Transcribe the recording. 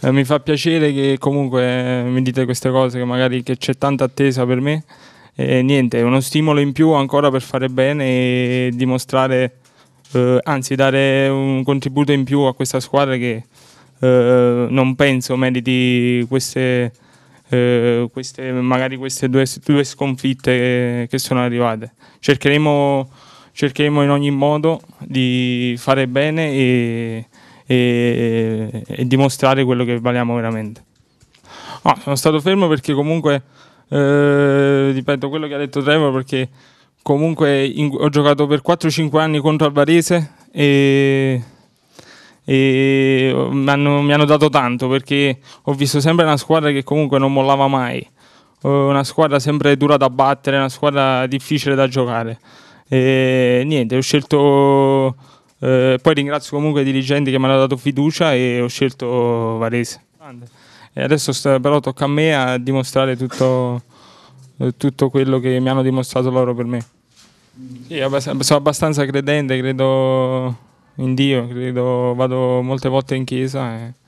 Eh, mi fa piacere che comunque eh, mi dite queste cose, che magari che c'è tanta attesa per me. E niente, è uno stimolo in più ancora per fare bene e dimostrare, eh, anzi dare un contributo in più a questa squadra che eh, non penso meriti queste, eh, queste, magari queste due, due sconfitte che, che sono arrivate. Cercheremo cercheremo in ogni modo di fare bene e e, e dimostrare quello che valiamo veramente. No, ah, sono stato fermo perché comunque, eh, ripeto quello che ha detto Trevor, perché comunque in, ho giocato per 4-5 anni contro Alvarese e, e mi, hanno, mi, hanno, dato tanto perché ho visto sempre una squadra che comunque non mollava mai, eh, una squadra sempre dura da battere, una squadra difficile da giocare. E niente, ho scelto eh, poi ringrazio comunque i dirigenti che mi hanno dato fiducia e ho scelto Varese. E adesso sta, però tocca a me a dimostrare tutto, eh, tutto quello che mi hanno dimostrato loro per me. Sì, sono abbastanza credente, credo in Dio, credo, vado molte volte in chiesa. E...